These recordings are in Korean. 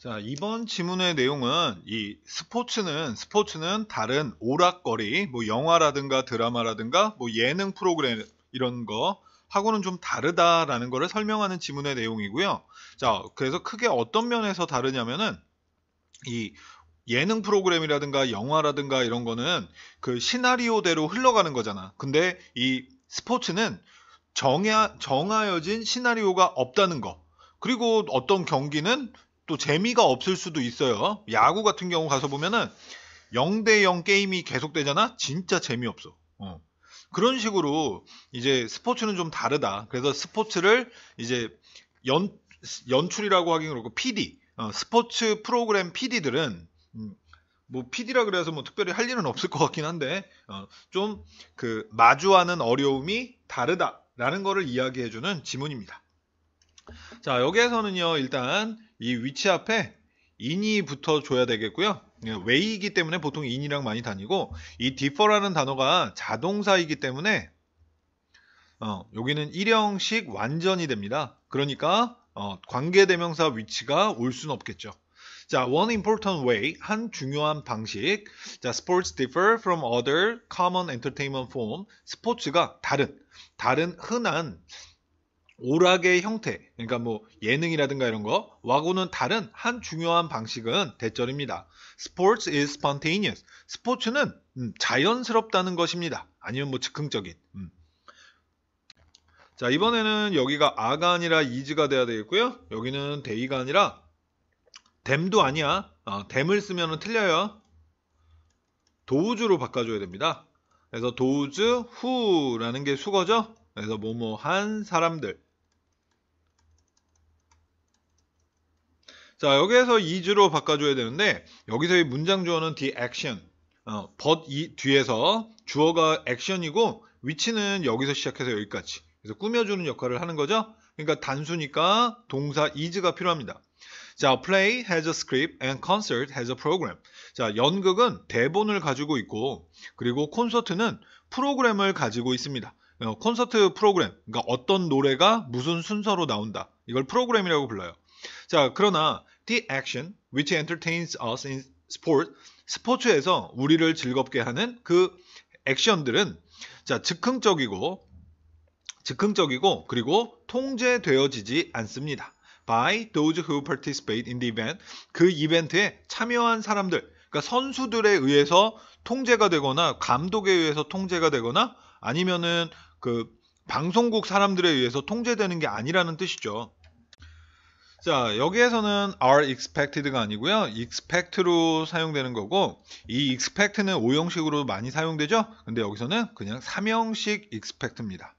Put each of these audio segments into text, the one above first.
자, 이번 지문의 내용은 이 스포츠는 스포츠는 다른 오락거리, 뭐 영화라든가 드라마라든가 뭐 예능 프로그램 이런 거 하고는 좀 다르다라는 것을 설명하는 지문의 내용이고요. 자, 그래서 크게 어떤 면에서 다르냐면은 이 예능 프로그램이라든가 영화라든가 이런 거는 그 시나리오대로 흘러가는 거잖아. 근데 이 스포츠는 정하, 정하여진 시나리오가 없다는 거. 그리고 어떤 경기는 또 재미가 없을 수도 있어요. 야구 같은 경우 가서 보면은 0 대 0 게임이 계속되잖아? 진짜 재미없어. 어. 그런 식으로 이제 스포츠는 좀 다르다. 그래서 스포츠를 이제 연, 연출이라고 하긴 그렇고 PD, 어, 스포츠 프로그램 PD들은 음, 뭐 PD라 그래서 뭐 특별히 할 일은 없을 것 같긴 한데 어, 좀그 마주하는 어려움이 다르다라는 거를 이야기해주는 지문입니다. 자 여기에서는요 일단 이 위치 앞에 인이 붙어 줘야 되겠고요. 웨이이기 예, 때문에 보통 인이랑 많이 다니고 이디퍼라는 단어가 자동사이기 때문에 어, 여기는 일형식 완전이 됩니다. 그러니까 어, 관계대명사 위치가 올 수는 없겠죠. 자, one important way 한 중요한 방식. 자, sports differ from other common entertainment form. 스포츠가 다른 다른 흔한 오락의 형태, 그러니까 뭐 예능이라든가 이런 거, 와고는 다른 한 중요한 방식은 대절입니다. Sports is spontaneous. 스포츠는 음, 자연스럽다는 것입니다. 아니면 뭐 즉흥적인. 음. 자, 이번에는 여기가 아가 아니라 이즈가 돼야 되겠고요. 여기는 데이가 아니라 댐도 아니야. 아, 댐을 쓰면 틀려요. 도우즈로 바꿔줘야 됩니다. 그래서 도우즈 후라는 게 수거죠. 그래서 뭐뭐 한 사람들 자 여기에서 is로 바꿔줘야 되는데 여기서의 문장 주어는 the action 어, but 이 뒤에서 주어가 action이고 위치는 여기서 시작해서 여기까지 그래서 꾸며주는 역할을 하는 거죠 그러니까 단수니까 동사 is가 필요합니다 자, play has a script and concert has a program. 자, 연극은 대본을 가지고 있고 그리고 콘서트는 프로그램을 가지고 있습니다. 어, 콘서트 프로그램, 그러니까 어떤 노래가 무슨 순서로 나온다. 이걸 프로그램이라고 불러요. 자, 그러나 the action which entertains us in sport 스포츠에서 우리를 즐겁게 하는 그 액션들은 자, 즉흥적이고 즉흥적이고 그리고 통제되어지지 않습니다. by those who participate in the event 그 이벤트에 참여한 사람들 그러니까 선수들에 의해서 통제가 되거나 감독에 의해서 통제가 되거나 아니면은 그 방송국 사람들에 의해서 통제되는 게 아니라는 뜻이죠. 자, 여기에서는 are expected가 아니고요. expect로 사용되는 거고 이 expect는 5형식으로 많이 사용되죠. 근데 여기서는 그냥 3형식 expect입니다.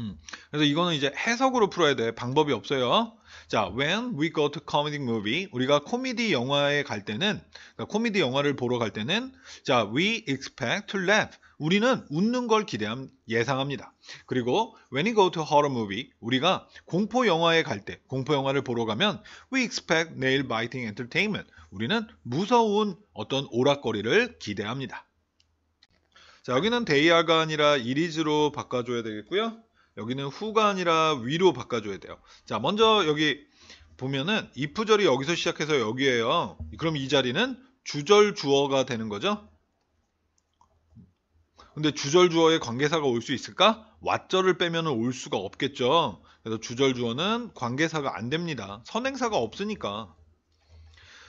음, 그래서 이거는 이제 해석으로 풀어야 돼. 방법이 없어요. 자, when we go to comedy movie, 우리가 코미디 영화에 갈 때는, 그러니까 코미디 영화를 보러 갈 때는, 자, we expect to laugh. 우리는 웃는 걸 기대함 예상합니다. 그리고 when you go to horror movie, 우리가 공포 영화에 갈 때, 공포 영화를 보러 가면 we expect nail biting entertainment. 우리는 무서운 어떤 오락거리를 기대합니다. 자, 여기는 데이아가 아니라 이리즈로 바꿔줘야 되겠고요. 여기는 후가 아니라 위로 바꿔줘야 돼요. 자, 먼저 여기 보면은 i f 절이 여기서 시작해서 여기에요. 그럼 이 자리는 주절 주어가 되는 거죠. 근데 주절 주어의 관계사가 올 수 있을까? 왓절을 빼면 올 수가 없겠죠. 그래서 주절 주어는 관계사가 안 됩니다. 선행사가 없으니까.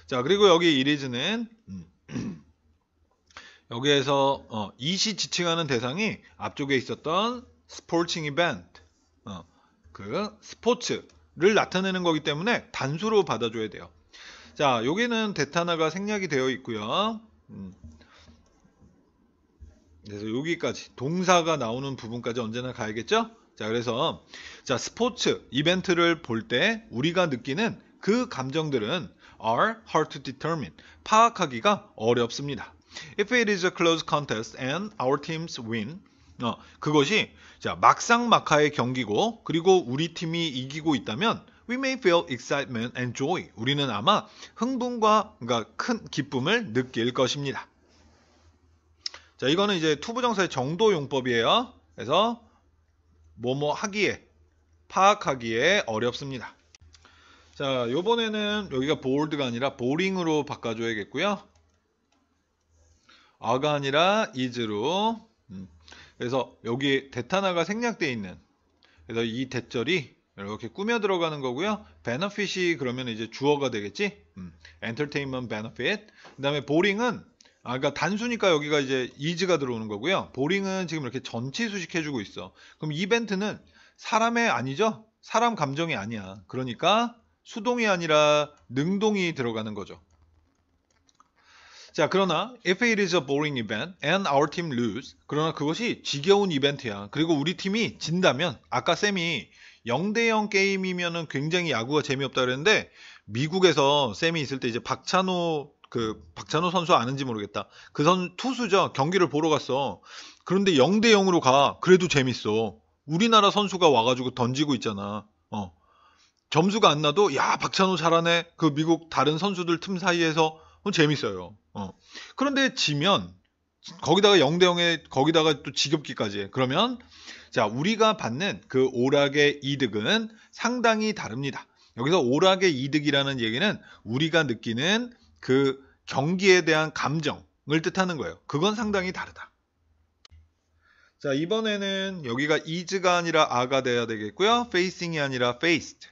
자, 그리고 여기 이리즈는 음, 여기에서 어, 이시 지칭하는 대상이 앞쪽에 있었던 스포칭 이벤트, 어, 그 스포츠를 나타내는 거기 때문에 단수로 받아줘야 돼요. 자, 여기는 데타나가 생략이 되어 있고요. 음, 그래서 여기까지 동사가 나오는 부분까지 언제나 가야겠죠? 자, 그래서 자, 스포츠 이벤트를 볼 때 우리가 느끼는 그 감정들은 are hard to determine. 파악하기가 어렵습니다. If it is a close contest and our teams win. 어, 그것이 자, 막상막하의 경기고 그리고 우리 팀이 이기고 있다면 We may feel excitement and joy. 우리는 아마 흥분과 그러니까 큰 기쁨을 느낄 것입니다. 자, 이거는 이제 투부정사의 정도 용법이에요. 그래서 뭐뭐 하기에 파악하기에 어렵습니다. 자, 요번에는 여기가 볼드가 아니라 보링으로 바꿔줘야겠고요. 아가 아니라 이즈로 음, 그래서 여기 데타나가 생략되어 있는 그래서 이 대절이 이렇게 꾸며 들어가는 거고요. benefit이 그러면 이제 주어가 되겠지? 음, entertainment benefit 그 다음에 보링은 아, 그러니까 단수니까 여기가 이제 이즈가 들어오는 거고요. 보링은 지금 이렇게 전체 수식 해주고 있어. 그럼 이벤트는 사람의 아니죠? 사람 감정이 아니야. 그러니까 수동이 아니라 능동이 들어가는 거죠. 자, 그러나 if it is a boring event and our team lose, 그러나 그것이 지겨운 이벤트야. 그리고 우리 팀이 진다면 아까 쌤이 0 대 0 게임이면은 굉장히 야구가 재미없다 그랬는데 미국에서 쌤이 있을 때 이제 박찬호 그 박찬호 선수 아는지 모르겠다. 그선 투수죠. 경기를 보러 갔어. 그런데 0대 0으로 가. 그래도 재밌어. 우리나라 선수가 와가지고 던지고 있잖아. 어. 점수가 안 나도 야 박찬호 잘하네. 그 미국 다른 선수들 틈 사이에서 어, 재밌어요. 어. 그런데 지면 거기다가 0대 0에 거기다가 또 지겹기까지 해. 그러면 자 우리가 받는 그 오락의 이득은 상당히 다릅니다. 여기서 오락의 이득이라는 얘기는 우리가 느끼는 그 경기에 대한 감정을 뜻하는 거예요. 그건 상당히 다르다. 자, 이번에는 여기가 is가 아니라 a가 돼야 되겠고요. facing이 아니라 faced.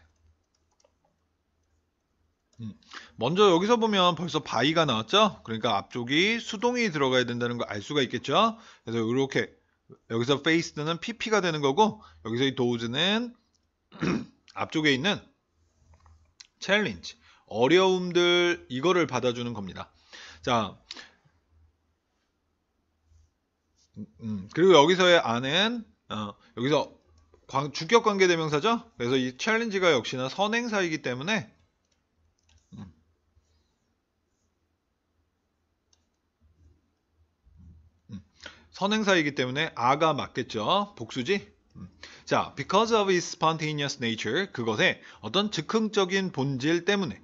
음, 먼저 여기서 보면 벌써 by가 나왔죠? 그러니까 앞쪽이 수동이 들어가야 된다는 걸 알 수가 있겠죠? 그래서 이렇게 여기서 faced는 pp가 되는 거고 여기서 이 d o s 는 앞쪽에 있는 challenge 어려움들 이거를 받아주는 겁니다. 자, 음, 음. 그리고 여기서의 아는 어, 여기서 광, 주격 관계 대명사죠. 그래서 이 챌린지가 역시나 선행사이기 때문에 음, 음, 선행사이기 때문에 아가 맞겠죠. 복수지. 음. 자, because of its spontaneous nature, 그것의 어떤 즉흥적인 본질 때문에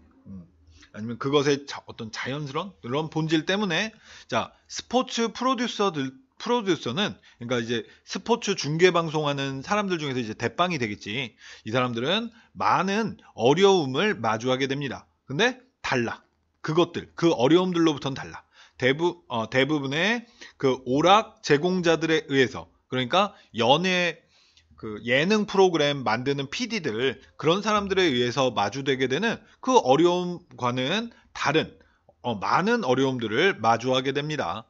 아니면 그것의 어떤 자연스러운 그런 본질 때문에 자 스포츠 프로듀서들 프로듀서는 그러니까 이제 스포츠 중계 방송하는 사람들 중에서 이제 대빵이 되겠지 이 사람들은 많은 어려움을 마주하게 됩니다. 근데 달라 그것들 그 어려움들로부터는 달라 대부 어, 대부분의 그 오락 제공자들에 의해서 그러니까 연예 그 예능 프로그램 만드는 PD들 그런 사람들에 의해서 마주되게 되는 그 어려움과는 다른 어, 많은 어려움들을 마주하게 됩니다.